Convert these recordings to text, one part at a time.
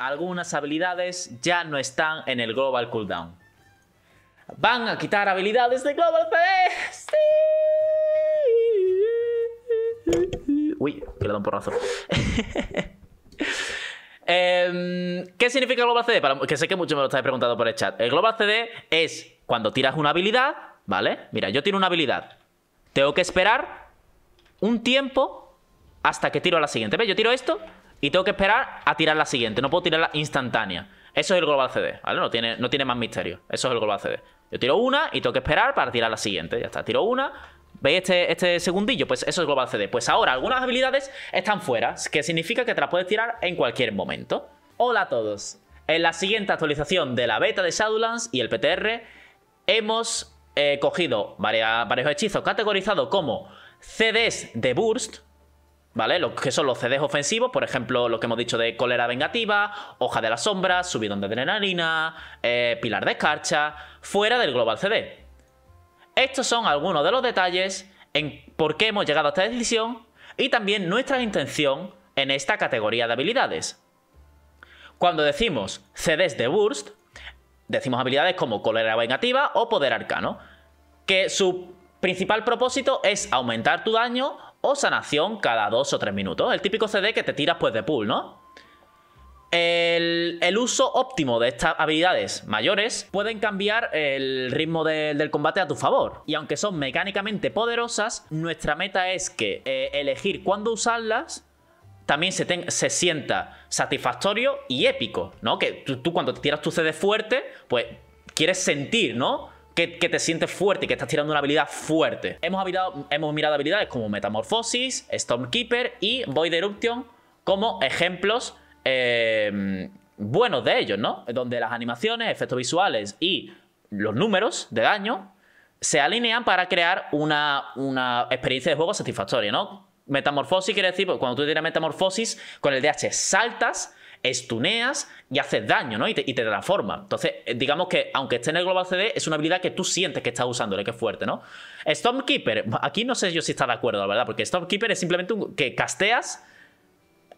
algunas habilidades ya no están en el Global Cooldown. ¡Van a quitar habilidades de Global CD! ¡Sí! Uy, que le un porrazo. Em, ¿Qué significa Global CD? que sé que muchos me lo estáis preguntando por el chat. El Global CD es cuando tiras una habilidad, ¿vale? Mira, yo tiro una habilidad. Tengo que esperar un tiempo hasta que tiro a la siguiente. ¿Ves? Yo tiro esto y tengo que esperar a tirar la siguiente. No puedo tirarla instantánea. Eso es el global CD, ¿vale? No tiene, no tiene más misterio. Eso es el global CD. Yo tiro una y tengo que esperar para tirar la siguiente. Ya está, tiro una. ¿Veis este, este segundillo? Pues eso es global CD. Pues ahora algunas habilidades están fuera, que significa que te las puedes tirar en cualquier momento. Hola a todos. En la siguiente actualización de la beta de Shadowlands y el PTR hemos eh, cogido varios hechizos categorizados como CDs de Burst, ¿Vale? Lo que son los CDs ofensivos, por ejemplo, lo que hemos dicho de cólera vengativa, hoja de la sombra, subidón de adrenalina, eh, pilar de escarcha, fuera del global CD. Estos son algunos de los detalles en por qué hemos llegado a esta decisión y también nuestra intención en esta categoría de habilidades. Cuando decimos CDs de Burst, decimos habilidades como cólera vengativa o poder arcano, que su principal propósito es aumentar tu daño o sanación cada dos o tres minutos. El típico CD que te tiras pues de pool, ¿no? El, uso óptimo de estas habilidades mayores pueden cambiar el ritmo del combate a tu favor. Y aunque son mecánicamente poderosas, nuestra meta es que eh, elegir cuándo usarlas también se, sienta satisfactorio y épico, ¿no? Que tú, tú cuando te tiras tu CD fuerte, pues quieres sentir, ¿no? que, te sientes fuerte y que estás tirando una habilidad fuerte. Hemos, hemos mirado habilidades como Metamorfosis, Stormkeeper y Void Eruption como ejemplos eh, buenos de ellos, ¿no? Donde las animaciones, efectos visuales y los números de daño se alinean para crear una, experiencia de juego satisfactoria, ¿no? Metamorfosis quiere decir, pues, cuando tú tienes metamorfosis, con el DH saltas estuneas y haces daño, ¿no? Y te, y transforma. Entonces, eh, digamos que aunque esté en el Global CD, es una habilidad que tú sientes que estás usándole, que es fuerte, ¿no? Stormkeeper, aquí no sé yo si está de acuerdo, la verdad, porque Stormkeeper es simplemente un, que casteas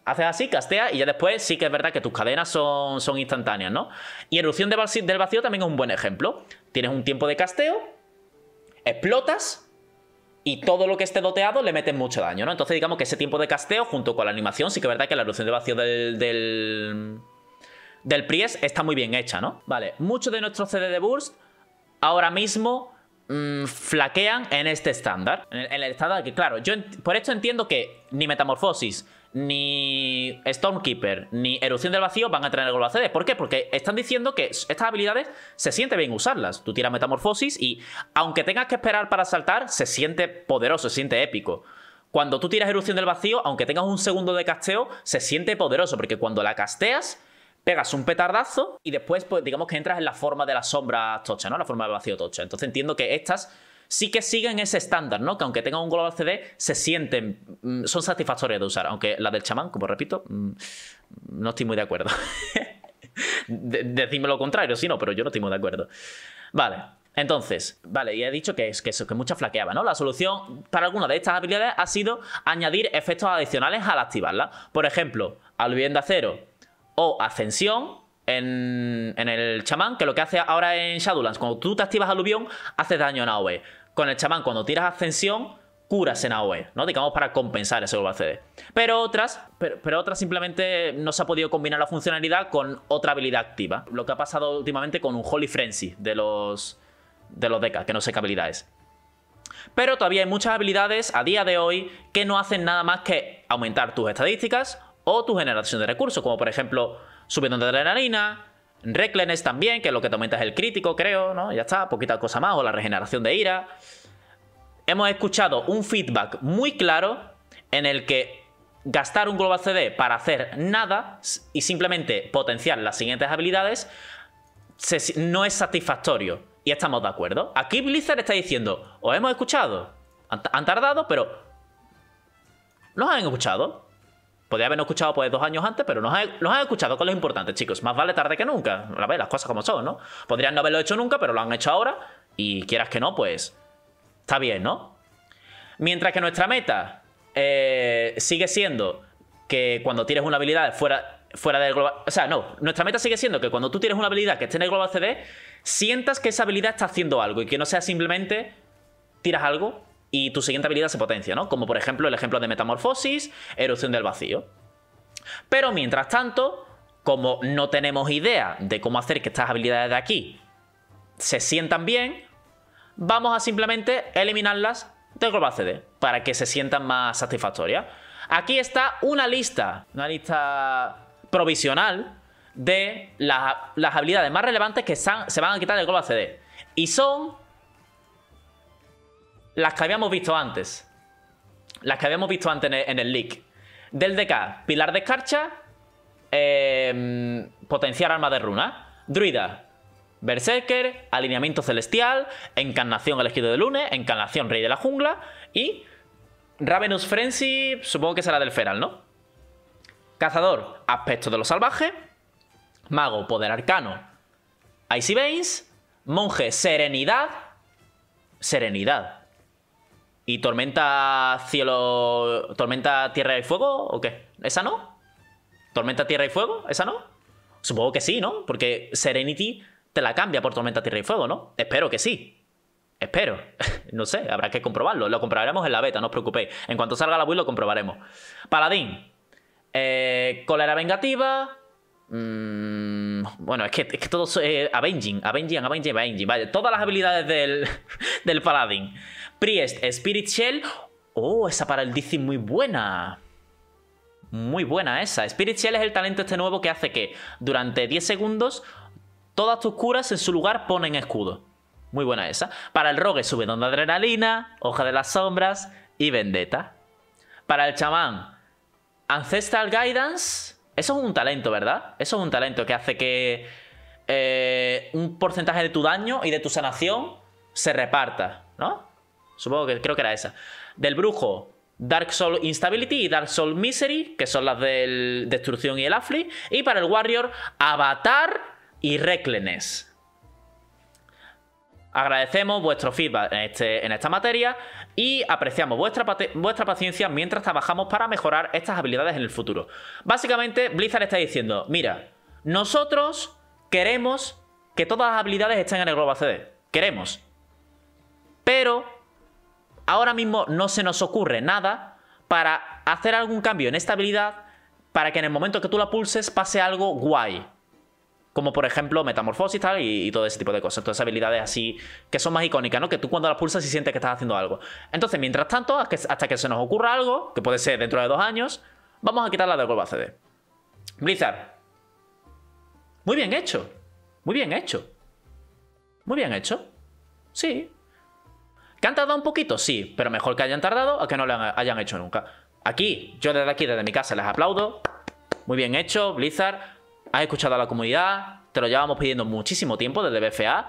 haces así, casteas y ya después sí que es verdad que tus cadenas son, son instantáneas, ¿no? Y erupción del vacío también es un buen ejemplo. Tienes un tiempo de casteo, explotas y todo lo que esté doteado le meten mucho daño, ¿no? Entonces digamos que ese tiempo de casteo junto con la animación, sí que es verdad que la erupción de vacío del, del, del está muy bien hecha, ¿no? Vale, muchos de nuestros CD de Burst ahora mismo mm, flaquean en este estándar. en el estándar que, claro, yo por esto entiendo que ni Metamorfosis ni Stormkeeper, ni Erupción del Vacío van a tener Globo CD. ¿Por qué? Porque están diciendo que estas habilidades se siente bien usarlas. Tú tiras Metamorfosis y aunque tengas que esperar para saltar, se siente poderoso, se siente épico. Cuando tú tiras Erupción del Vacío, aunque tengas un segundo de casteo, se siente poderoso, porque cuando la casteas, pegas un petardazo y después, pues digamos que entras en la forma de la sombra tocha, ¿no? La forma del vacío tocha. Entonces entiendo que estas sí que siguen ese estándar, ¿no? Que aunque tengan un global CD, se sienten, mm, son satisfactorias de usar. Aunque la del chamán, como repito, mm, no estoy muy de acuerdo. decidme lo contrario, si no, pero yo no estoy muy de acuerdo. Vale. Entonces, vale, y he dicho que es que eso, que mucha flaqueaba, ¿no? La solución para alguna de estas habilidades ha sido añadir efectos adicionales al activarla. Por ejemplo, aluvión de acero o ascensión, en, en, el chamán, que lo que hace ahora en Shadowlands, cuando tú te activas aluvión, haces daño en AOE con el chamán cuando tiras ascensión, curas en AOE, ¿no? Digamos para compensar ese CD. Pero otras, pero, otras simplemente no se ha podido combinar la funcionalidad con otra habilidad activa. Lo que ha pasado últimamente con un Holy Frenzy de los, de los decas, que no sé qué habilidad es. Pero todavía hay muchas habilidades a día de hoy que no hacen nada más que aumentar tus estadísticas o tu generación de recursos, como por ejemplo subiendo de adrenalina, Reclenes también, que es lo que te aumenta es el crítico, creo, ¿no? Ya está, poquita cosa más, o la regeneración de ira. Hemos escuchado un feedback muy claro en el que gastar un global CD para hacer nada y simplemente potenciar las siguientes habilidades no es satisfactorio. Y estamos de acuerdo. Aquí Blizzard está diciendo, os hemos escuchado, han tardado, pero nos han escuchado. Podría haber escuchado pues dos años antes, pero nos han, escuchado, con los lo importante, chicos. Más vale tarde que nunca. las cosas como son, ¿no? Podrían no haberlo hecho nunca, pero lo han hecho ahora. Y quieras que no, pues está bien, ¿no? Mientras que nuestra meta eh, sigue siendo que cuando tienes una habilidad fuera, fuera del O sea, no, nuestra meta sigue siendo que cuando tú tienes una habilidad que esté en el global CD, sientas que esa habilidad está haciendo algo y que no sea simplemente tiras algo y tu siguiente habilidad se potencia, ¿no? Como por ejemplo el ejemplo de Metamorfosis, Erupción del Vacío. Pero mientras tanto, como no tenemos idea de cómo hacer que estas habilidades de aquí se sientan bien, vamos a simplemente eliminarlas del Global CD para que se sientan más satisfactorias. Aquí está una lista, una lista provisional de las, habilidades más relevantes que se van a quitar del Global CD. Y son las que habíamos visto antes. Las que habíamos visto antes en el, leak. Del DK, Pilar de Escarcha, em, Potenciar Arma de Runa, Druida, Berserker, Alineamiento Celestial, Encarnación Elegido de Lunes, Encarnación Rey de la Jungla y Ravenous Frenzy, supongo que será del Feral, ¿no? Cazador, Aspecto de los Salvaje, Mago, Poder Arcano, Icy Veins, Monje, Serenidad, Serenidad, ¿Y tormenta cielo. tormenta tierra y fuego o qué? ¿Esa no? ¿Tormenta tierra y fuego? ¿Esa no? Supongo que sí, ¿no? Porque Serenity te la cambia por tormenta tierra y fuego, ¿no? Espero que sí. Espero. no sé, habrá que comprobarlo. Lo comprobaremos en la beta, no os preocupéis. En cuanto salga la build lo comprobaremos. Paladín. Eh, cólera vengativa. Mm, bueno, es que, es que eh, Avenging, Avenging, Avenging, Avenging. Vale, todas las habilidades del, del Paladin. Priest, Spirit Shell. Oh, esa para el DC muy buena. Muy buena esa. Spirit Shell es el talento este nuevo que hace que durante 10 segundos todas tus curas en su lugar ponen escudo. Muy buena esa. Para el rogue, sube de adrenalina, hoja de las sombras y vendetta. Para el chamán, Ancestral Guidance eso es un talento, ¿verdad? Eso es un talento que hace que eh, un porcentaje de tu daño y de tu sanación se reparta, ¿no? Supongo que creo que era esa. Del brujo, Dark Soul Instability y Dark Soul Misery, que son las del Destrucción y el Afli. Y para el Warrior, Avatar y Reclenes. Agradecemos vuestro feedback este, en, esta materia y apreciamos vuestra, paciencia mientras trabajamos para mejorar estas habilidades en el futuro. Básicamente, Blizzard está diciendo, mira, nosotros queremos que todas las habilidades estén en el globo CD. Queremos. Pero ahora mismo no se nos ocurre nada para hacer algún cambio en esta habilidad para que en el momento que tú la pulses pase algo guay como por ejemplo metamorfosis tal, y, todo ese tipo de cosas. Entonces, habilidades así que son más icónicas, ¿no? Que tú cuando las pulsas y sientes que estás haciendo algo. Entonces, mientras tanto, hasta que, se nos ocurra algo, que puede ser dentro de dos años, vamos a quitarla de Golba CD. Blizzard. Muy bien hecho. Muy bien hecho. Muy bien hecho. Sí. ¿Que han tardado un poquito? Sí, pero mejor que hayan tardado a que no lo hayan hecho nunca. Aquí, yo desde aquí, desde mi casa, les aplaudo. Muy bien hecho, Blizzard has escuchado a la comunidad, te lo llevamos pidiendo muchísimo tiempo desde BFA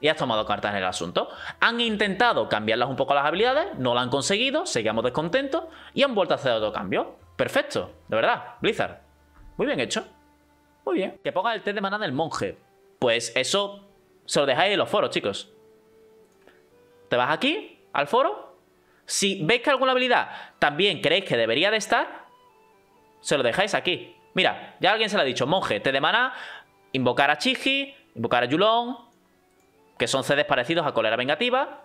y has tomado cartas en el asunto. Han intentado cambiarlas un poco las habilidades, no lo han conseguido, seguimos descontentos y han vuelto a hacer otro cambio. Perfecto, de verdad, Blizzard. Muy bien hecho. Muy bien. Que ponga el test de maná del monje. Pues eso se lo dejáis en los foros, chicos. Te vas aquí, al foro. Si veis que alguna habilidad también creéis que debería de estar, se lo dejáis aquí. Mira, ya alguien se lo ha dicho. Monje, te de invocar a Chigi, invocar a Yulon, que son CDs parecidos a Colera Vengativa.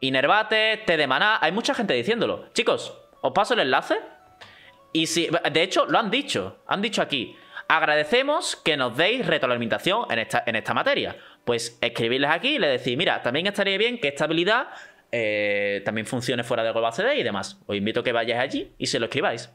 Inervate, T de maná. Hay mucha gente diciéndolo. Chicos, os paso el enlace. Y si. De hecho, lo han dicho. Han dicho aquí. Agradecemos que nos deis retroalimentación en esta, en esta materia. Pues escribirles aquí y les decís, mira, también estaría bien que esta habilidad eh, también funcione fuera de Global CD y demás. Os invito a que vayáis allí y se lo escribáis.